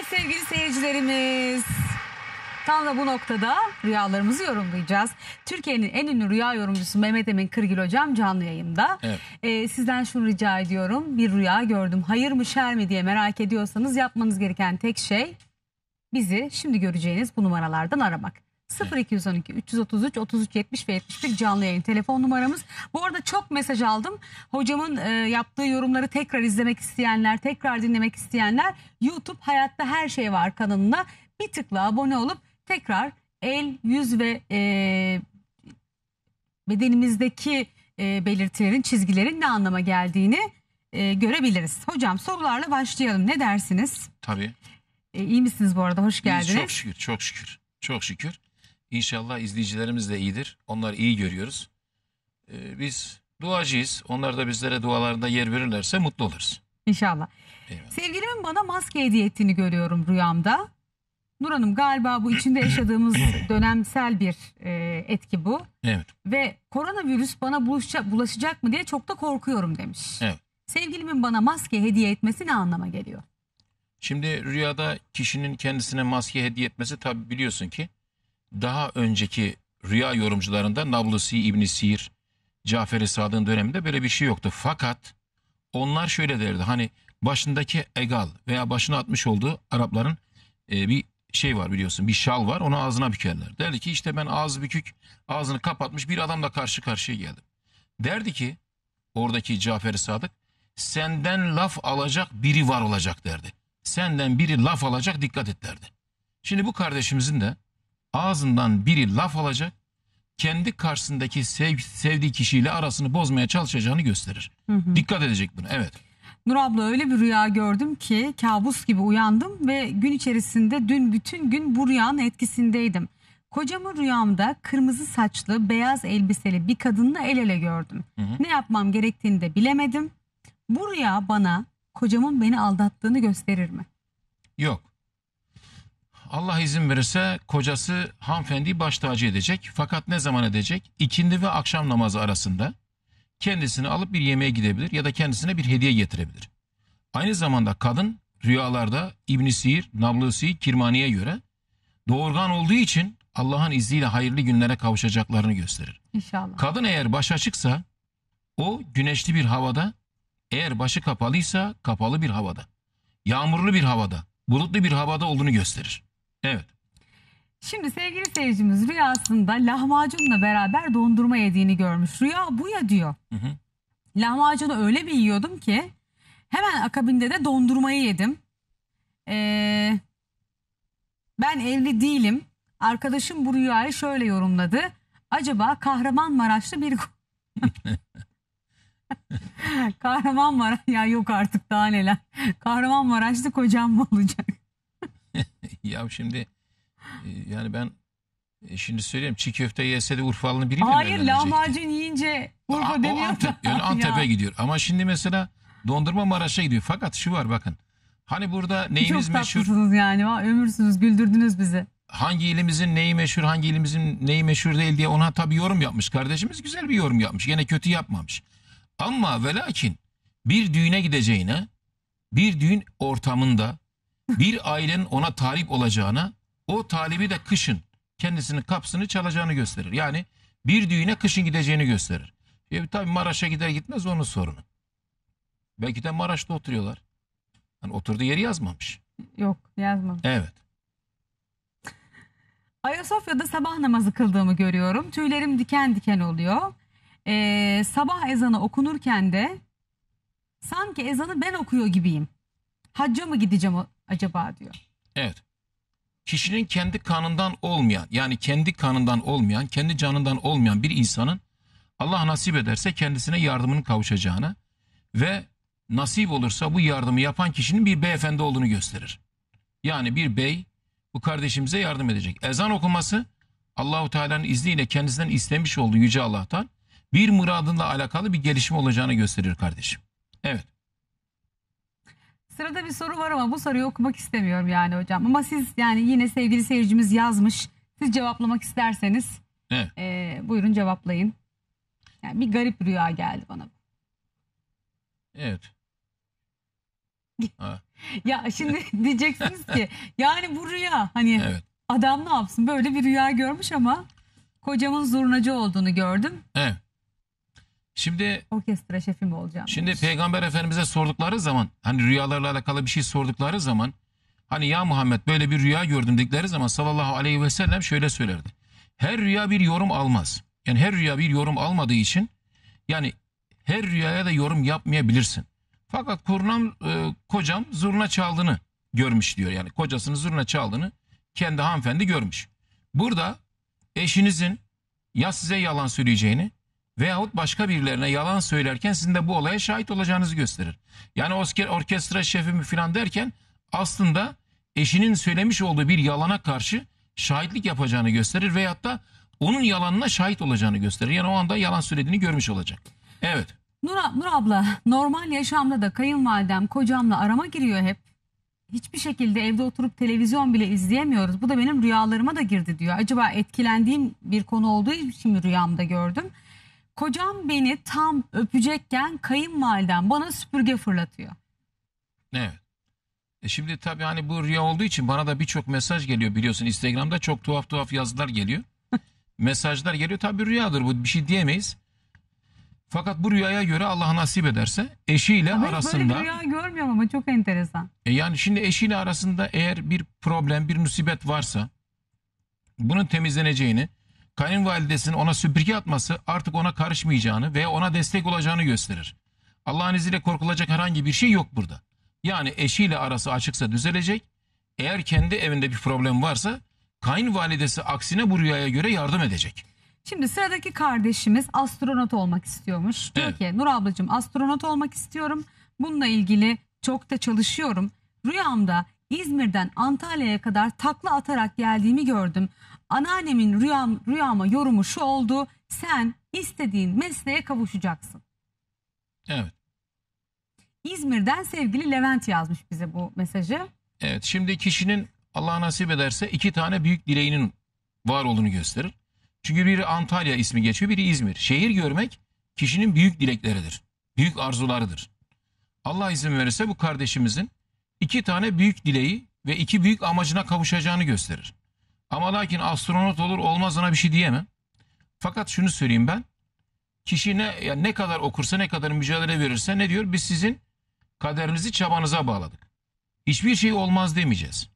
Evet sevgili seyircilerimiz. Tam da bu noktada rüyalarımızı yorumlayacağız. Türkiye'nin en ünlü rüya yorumcusu Mehmet Emin Kırgil Hocam canlı yayında. Evet. Ee, sizden şunu rica ediyorum. Bir rüya gördüm. Hayır mı şer mi diye merak ediyorsanız yapmanız gereken tek şey bizi şimdi göreceğiniz bu numaralardan aramak. 0212 333 33 70 ve 71 canlı yayın telefon numaramız. Bu arada çok mesaj aldım. Hocamın e, yaptığı yorumları tekrar izlemek isteyenler, tekrar dinlemek isteyenler YouTube Hayatta Her Şey Var kanalına bir tıkla abone olup tekrar el, yüz ve e, bedenimizdeki e, belirtilerin, çizgilerin ne anlama geldiğini e, görebiliriz. Hocam sorularla başlayalım. Ne dersiniz? Tabii. E, iyi misiniz bu arada? Hoş geldiniz. İyi, çok şükür, çok şükür. Çok şükür. İnşallah izleyicilerimiz de iyidir. Onlar iyi görüyoruz. Ee, biz duacıyız. Onlar da bizlere dualarında yer verirlerse mutlu oluruz. İnşallah. Eyvallah. Sevgilimin bana maske hediye ettiğini görüyorum rüyamda. Nur Hanım galiba bu içinde yaşadığımız dönemsel bir e, etki bu. Evet. Ve koronavirüs bana buluşacak, bulaşacak mı diye çok da korkuyorum demiş. Evet. Sevgilimin bana maske hediye etmesi ne anlama geliyor? Şimdi rüyada kişinin kendisine maske hediye etmesi tabi biliyorsun ki daha önceki rüya yorumcularında Nablusi İbn Sir, Cafer-i Sadık'ın döneminde böyle bir şey yoktu. Fakat onlar şöyle derdi. Hani başındaki egal veya başına atmış olduğu Arapların e, bir şey var biliyorsun bir şal var onu ağzına bükerler. Derdi ki işte ben ağzı bükük ağzını kapatmış bir adamla karşı karşıya geldim. Derdi ki oradaki Cafer-i Sadık senden laf alacak biri var olacak derdi. Senden biri laf alacak dikkat et derdi. Şimdi bu kardeşimizin de ağzından biri laf alacak kendi karşısındaki sev, sevdiği kişiyle arasını bozmaya çalışacağını gösterir. Hı hı. Dikkat edecek bunu. evet. Nur abla öyle bir rüya gördüm ki kabus gibi uyandım ve gün içerisinde dün bütün gün bu rüyanın etkisindeydim. Kocamın rüyamda kırmızı saçlı beyaz elbiseli bir kadınla el ele gördüm. Hı hı. Ne yapmam gerektiğini de bilemedim. Bu rüya bana kocamın beni aldattığını gösterir mi? Yok. Allah izin verirse kocası hanımefendiyi baş tacı edecek. Fakat ne zaman edecek? İkindi ve akşam namazı arasında kendisini alıp bir yemeğe gidebilir ya da kendisine bir hediye getirebilir. Aynı zamanda kadın rüyalarda ibn Sir, Nablusi, Kirmani'ye göre doğurgan olduğu için Allah'ın izniyle hayırlı günlere kavuşacaklarını gösterir. İnşallah. Kadın eğer baş açıksa o güneşli bir havada, eğer başı kapalıysa kapalı bir havada, yağmurlu bir havada, bulutlu bir havada olduğunu gösterir. Evet. Şimdi sevgili seyircimiz rüyasında lahmacunla beraber dondurma yediğini görmüş. Rüya bu ya diyor. Hı hı. Lahmacunu öyle bir yiyordum ki hemen akabinde de dondurmayı yedim. Ee, ben evli değilim. Arkadaşım bu rüyayı şöyle yorumladı. Acaba Kahramanmaraşlı bir... Kahramanmaraş ya yok artık daha neler. Kahramanmaraşlı kocam mı olacak? ya şimdi e, yani ben e, şimdi söyleyeyim çiğ köfte yese de Urfalı'nı biri Hayır lahmacun yiyince Urfa demiyor. Antep, yani Antep'e gidiyor. Ama şimdi mesela dondurma Maraş'a gidiyor. Fakat şu var bakın. Hani burada neyimiz Çok meşhur? Çok yani. Ömürsünüz güldürdünüz bizi. Hangi ilimizin neyi meşhur, hangi ilimizin neyi meşhur değil diye ona tabii yorum yapmış. Kardeşimiz güzel bir yorum yapmış. Gene kötü yapmamış. Ama ve lakin bir düğüne gideceğine bir düğün ortamında bir ailenin ona talip olacağını o talibi de kışın kendisinin kapsını çalacağını gösterir. Yani bir düğüne kışın gideceğini gösterir. E, tabii Maraş'a gider gitmez onun sorunu. Belki de Maraş'ta oturuyorlar. Yani oturduğu yeri yazmamış. Yok yazmamış. Evet. Ayasofya'da sabah namazı kıldığımı görüyorum. Tüylerim diken diken oluyor. Ee, sabah ezanı okunurken de sanki ezanı ben okuyor gibiyim. Hacca mı gideceğim acaba diyor. Evet. Kişinin kendi kanından olmayan yani kendi kanından olmayan, kendi canından olmayan bir insanın Allah nasip ederse kendisine yardımının kavuşacağını ve nasip olursa bu yardımı yapan kişinin bir beyefendi olduğunu gösterir. Yani bir bey bu kardeşimize yardım edecek. Ezan okuması Allahu Teala'nın izniyle kendisinden istemiş olduğu yüce Allah'tan bir muradınla alakalı bir gelişme olacağını gösterir kardeşim. Evet. Sırada bir soru var ama bu soruyu okumak istemiyorum yani hocam. Ama siz yani yine sevgili seyircimiz yazmış. Siz cevaplamak isterseniz e, buyurun cevaplayın. Yani bir garip rüya geldi bana. Evet. ya şimdi diyeceksiniz ki yani bu rüya hani evet. adam ne yapsın böyle bir rüya görmüş ama kocamın zurnacı olduğunu gördüm. Evet. Şimdi orkestra şefi mi olacağım? Şimdi demiş. Peygamber Efendimiz'e sordukları zaman hani rüyalarla alakalı bir şey sordukları zaman hani ya Muhammed böyle bir rüya gördüm dedikleri zaman sallallahu aleyhi ve sellem şöyle söylerdi. Her rüya bir yorum almaz. Yani her rüya bir yorum almadığı için yani her rüyaya da yorum yapmayabilirsin. Fakat kurnam e, kocam zurna çaldığını görmüş diyor. Yani kocasının zurna çaldığını kendi hanımefendi görmüş. Burada eşinizin ya size yalan söyleyeceğini veyahut başka birilerine yalan söylerken sizin de bu olaya şahit olacağınızı gösterir. Yani orkestra şefimi filan derken aslında eşinin söylemiş olduğu bir yalana karşı şahitlik yapacağını gösterir veyahut da onun yalanına şahit olacağını gösterir. Yani o anda yalan söylediğini görmüş olacak. Evet. Nur, Nur abla normal yaşamda da kayınvalidem kocamla arama giriyor hep. Hiçbir şekilde evde oturup televizyon bile izleyemiyoruz. Bu da benim rüyalarıma da girdi diyor. Acaba etkilendiğim bir konu olduğu için mi rüyamda gördüm? Kocam beni tam öpecekken kayınvaliden bana süpürge fırlatıyor. Evet. E şimdi tabii hani bu rüya olduğu için bana da birçok mesaj geliyor biliyorsun. Instagram'da çok tuhaf tuhaf yazılar geliyor. Mesajlar geliyor. Tabii rüyadır bu bir şey diyemeyiz. Fakat bu rüyaya göre Allah nasip ederse eşiyle Abi arasında... Böyle bir rüya görmüyorum ama çok enteresan. E yani şimdi eşiyle arasında eğer bir problem, bir musibet varsa bunun temizleneceğini, kayınvalidesinin ona süpürge atması artık ona karışmayacağını ve ona destek olacağını gösterir. Allah'ın izniyle korkulacak herhangi bir şey yok burada. Yani eşiyle arası açıksa düzelecek. Eğer kendi evinde bir problem varsa kayınvalidesi aksine bu rüyaya göre yardım edecek. Şimdi sıradaki kardeşimiz astronot olmak istiyormuş. Diyor ki Nur ablacığım astronot olmak istiyorum. Bununla ilgili çok da çalışıyorum. Rüyamda İzmir'den Antalya'ya kadar takla atarak geldiğimi gördüm. Anneannemin rüyam, rüyama yorumu şu oldu. Sen istediğin mesleğe kavuşacaksın. Evet. İzmir'den sevgili Levent yazmış bize bu mesajı. Evet şimdi kişinin Allah nasip ederse iki tane büyük dileğinin var olduğunu gösterir. Çünkü biri Antalya ismi geçiyor biri İzmir. Şehir görmek kişinin büyük dilekleridir. Büyük arzularıdır. Allah izin verirse bu kardeşimizin iki tane büyük dileği ve iki büyük amacına kavuşacağını gösterir. Ama lakin astronot olur olmazına bir şey diyemem. Fakat şunu söyleyeyim ben. Kişi ne, yani ne kadar okursa ne kadar mücadele verirse ne diyor? Biz sizin kaderinizi çabanıza bağladık. Hiçbir şey olmaz demeyeceğiz.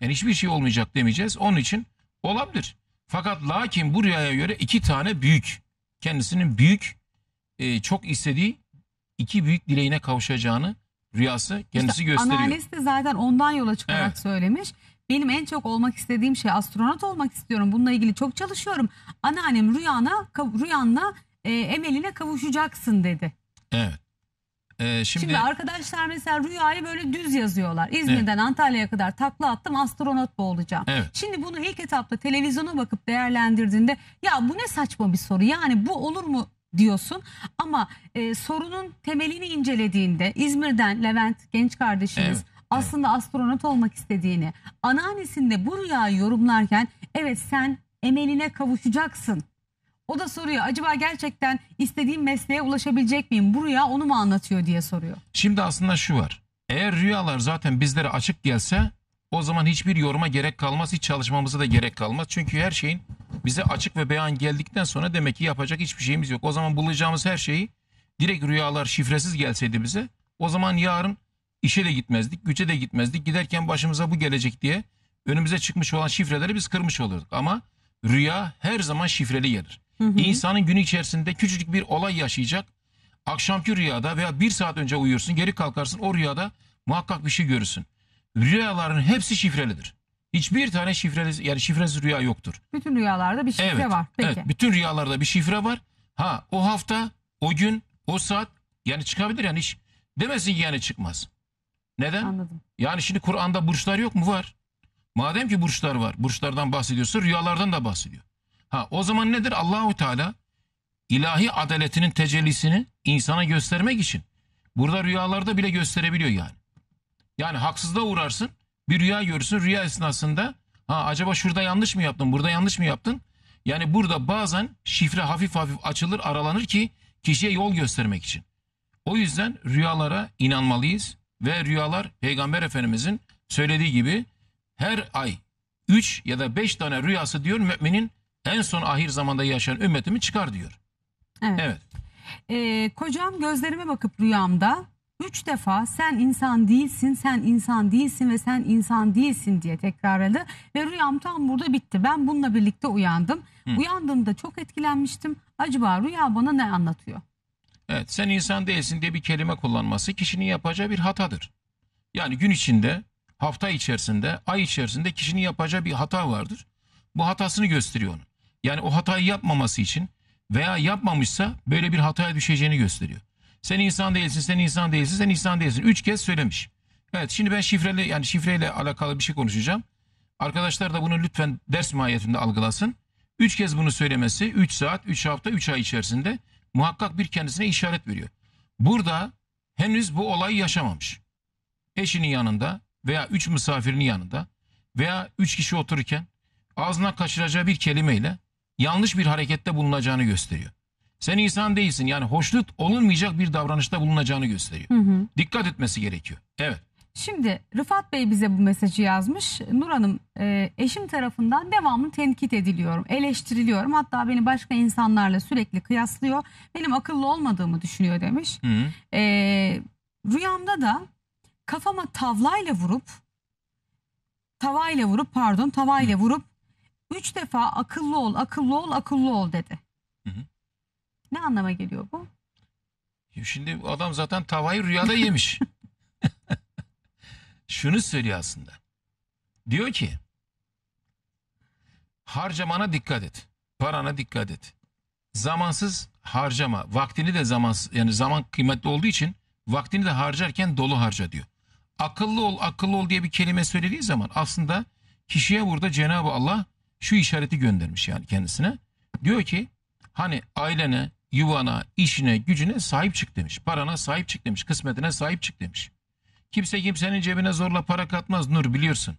Yani hiçbir şey olmayacak demeyeceğiz. Onun için olabilir. Fakat lakin bu rüyaya göre iki tane büyük, kendisinin büyük, e, çok istediği iki büyük dileğine kavuşacağını rüyası kendisi işte gösteriyor. Analiz de zaten ondan yola çıkarak evet. söylemiş. Benim en çok olmak istediğim şey astronot olmak istiyorum. Bununla ilgili çok çalışıyorum. Anneannem rüyana, rüyanla e, emeline kavuşacaksın dedi. Evet. Ee, şimdi... şimdi arkadaşlar mesela rüyayı böyle düz yazıyorlar. İzmir'den evet. Antalya'ya kadar takla attım astronot olacağım. Evet. Şimdi bunu ilk etapta televizyona bakıp değerlendirdiğinde ya bu ne saçma bir soru yani bu olur mu diyorsun. Ama e, sorunun temelini incelediğinde İzmir'den Levent genç kardeşimiz evet aslında astronot olmak istediğini, anneannesinde bu rüyayı yorumlarken evet sen emeline kavuşacaksın. O da soruyor acaba gerçekten istediğim mesleğe ulaşabilecek miyim? Bu rüya onu mu anlatıyor diye soruyor. Şimdi aslında şu var. Eğer rüyalar zaten bizlere açık gelse o zaman hiçbir yoruma gerek kalmaz, hiç çalışmamıza da gerek kalmaz. Çünkü her şeyin bize açık ve beyan geldikten sonra demek ki yapacak hiçbir şeyimiz yok. O zaman bulacağımız her şeyi direkt rüyalar şifresiz gelseydi bize o zaman yarın işe de gitmezdik, güce de gitmezdik. Giderken başımıza bu gelecek diye önümüze çıkmış olan şifreleri biz kırmış olurduk. Ama rüya her zaman şifreli gelir. Hı hı. İnsanın günü içerisinde küçücük bir olay yaşayacak. Akşamki rüyada veya bir saat önce uyuyorsun, geri kalkarsın o rüyada muhakkak bir şey görürsün. Rüyaların hepsi şifrelidir. Hiçbir tane şifreli, yani şifresiz rüya yoktur. Bütün rüyalarda bir şifre evet, var. Peki. Evet, bütün rüyalarda bir şifre var. Ha o hafta, o gün, o saat yani çıkabilir yani hiç demesin ki yani çıkmaz. Neden? Anladım. Yani şimdi Kur'an'da burçlar yok mu? Var. Madem ki burçlar var, burçlardan bahsediyorsa rüyalardan da bahsediyor. Ha o zaman nedir? Allahu Teala ilahi adaletinin tecellisini insana göstermek için burada rüyalarda bile gösterebiliyor yani. Yani haksızlığa uğrarsın, bir rüya görürsün, rüya esnasında ha acaba şurada yanlış mı yaptın, burada yanlış mı yaptın? Yani burada bazen şifre hafif hafif açılır, aralanır ki kişiye yol göstermek için. O yüzden rüyalara inanmalıyız ve rüyalar Peygamber Efendimizin söylediği gibi her ay 3 ya da 5 tane rüyası diyor müminin en son ahir zamanda yaşayan ümmetimi çıkar diyor. Evet. evet. Ee, kocam gözlerime bakıp rüyamda üç defa sen insan değilsin, sen insan değilsin ve sen insan değilsin diye tekrarladı. Ve rüyam tam burada bitti. Ben bununla birlikte uyandım. Hı. Uyandığımda çok etkilenmiştim. Acaba rüya bana ne anlatıyor? Evet, sen insan değilsin diye bir kelime kullanması kişinin yapacağı bir hatadır. Yani gün içinde, hafta içerisinde, ay içerisinde kişinin yapacağı bir hata vardır. Bu hatasını gösteriyor onu. Yani o hatayı yapmaması için veya yapmamışsa böyle bir hataya düşeceğini gösteriyor. Sen insan değilsin, sen insan değilsin, sen insan değilsin. Üç kez söylemiş. Evet şimdi ben şifreli yani şifreyle alakalı bir şey konuşacağım. Arkadaşlar da bunu lütfen ders mahiyetinde algılasın. Üç kez bunu söylemesi üç saat, üç hafta, üç ay içerisinde muhakkak bir kendisine işaret veriyor. Burada henüz bu olayı yaşamamış. Eşinin yanında veya üç misafirinin yanında veya üç kişi otururken ağzına kaçıracağı bir kelimeyle yanlış bir harekette bulunacağını gösteriyor. Sen insan değilsin yani hoşnut olunmayacak bir davranışta bulunacağını gösteriyor. Hı hı. Dikkat etmesi gerekiyor. Evet. Şimdi Rıfat Bey bize bu mesajı yazmış. Nur Hanım e, eşim tarafından devamlı tenkit ediliyorum, eleştiriliyorum. Hatta beni başka insanlarla sürekli kıyaslıyor. Benim akıllı olmadığımı düşünüyor demiş. Hı hı. E, rüyamda da kafama tavlayla vurup, tavayla vurup pardon tavayla hı. vurup üç defa akıllı ol, akıllı ol, akıllı ol dedi. Hı hı. Ne anlama geliyor bu? Şimdi adam zaten tavayı rüyada yemiş. şunu söylüyor aslında. Diyor ki harcamana dikkat et. Parana dikkat et. Zamansız harcama. Vaktini de zaman yani zaman kıymetli olduğu için vaktini de harcarken dolu harca diyor. Akıllı ol, akıllı ol diye bir kelime söylediği zaman aslında kişiye burada Cenab-ı Allah şu işareti göndermiş yani kendisine. Diyor ki hani ailene, yuvana, işine, gücüne sahip çık demiş. Parana sahip çık demiş. Kısmetine sahip çık demiş. Kimse kimsenin cebine zorla para katmaz Nur biliyorsun.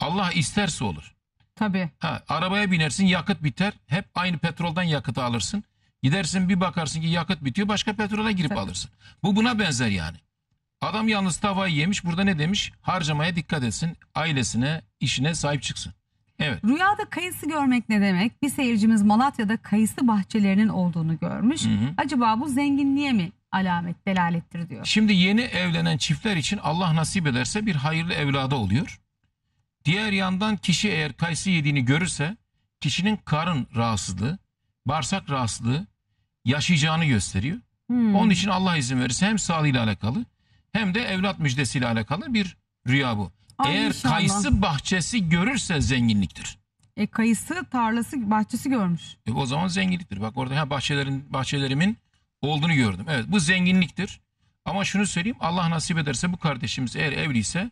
Allah isterse olur. Tabii. Ha, arabaya binersin yakıt biter. Hep aynı petroldan yakıt alırsın. Gidersin bir bakarsın ki yakıt bitiyor başka petrola girip Tabii. alırsın. Bu buna benzer yani. Adam yalnız tavayı yemiş burada ne demiş? Harcamaya dikkat etsin. Ailesine işine sahip çıksın. Evet. Rüyada kayısı görmek ne demek? Bir seyircimiz Malatya'da kayısı bahçelerinin olduğunu görmüş. Hı hı. Acaba bu zenginliğe mi alamet, delalettir diyor. Şimdi yeni evlenen çiftler için Allah nasip ederse bir hayırlı evladı oluyor. Diğer yandan kişi eğer kayısı yediğini görürse kişinin karın rahatsızlığı, bağırsak rahatsızlığı yaşayacağını gösteriyor. Hmm. Onun için Allah izin verirse hem sağlığıyla alakalı hem de evlat müjdesiyle alakalı bir rüya bu. Ay eğer inşallah. kayısı bahçesi görürse zenginliktir. E kayısı tarlası bahçesi görmüş. E, o zaman zenginliktir. Bak orada ha bahçelerin bahçelerimin olduğunu gördüm. Evet bu zenginliktir. Ama şunu söyleyeyim Allah nasip ederse bu kardeşimiz eğer evliyse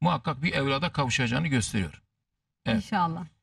muhakkak bir evlada kavuşacağını gösteriyor. Evet. İnşallah.